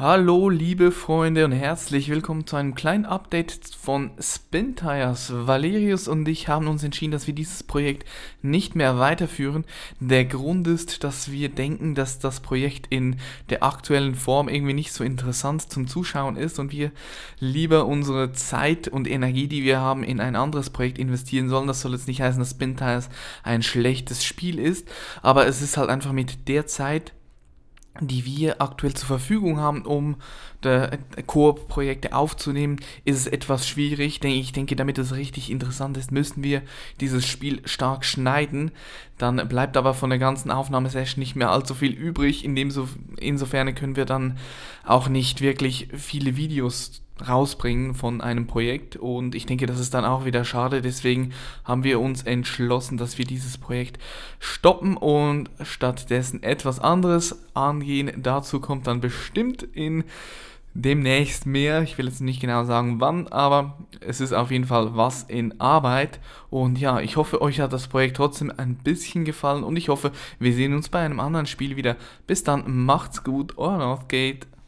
Hallo liebe Freunde und herzlich willkommen zu einem kleinen Update von Spin Tires. Valerius und ich haben uns entschieden, dass wir dieses Projekt nicht mehr weiterführen. Der Grund ist, dass wir denken, dass das Projekt in der aktuellen Form irgendwie nicht so interessant zum Zuschauen ist und wir lieber unsere Zeit und Energie, die wir haben, in ein anderes Projekt investieren sollen. Das soll jetzt nicht heißen, dass Spin Tires ein schlechtes Spiel ist, aber es ist halt einfach mit der Zeit die wir aktuell zur Verfügung haben, um äh, Koop-Projekte aufzunehmen, ist es etwas schwierig. Denn ich denke, damit es richtig interessant ist, müssen wir dieses Spiel stark schneiden. Dann bleibt aber von der ganzen Aufnahmesession nicht mehr allzu viel übrig. In dem so, insofern können wir dann auch nicht wirklich viele Videos rausbringen von einem Projekt und ich denke, das ist dann auch wieder schade. Deswegen haben wir uns entschlossen, dass wir dieses Projekt stoppen und stattdessen etwas anderes angehen. Dazu kommt dann bestimmt in demnächst mehr. Ich will jetzt nicht genau sagen wann, aber es ist auf jeden Fall was in Arbeit. Und ja, ich hoffe, euch hat das Projekt trotzdem ein bisschen gefallen und ich hoffe, wir sehen uns bei einem anderen Spiel wieder. Bis dann, macht's gut, euer Northgate.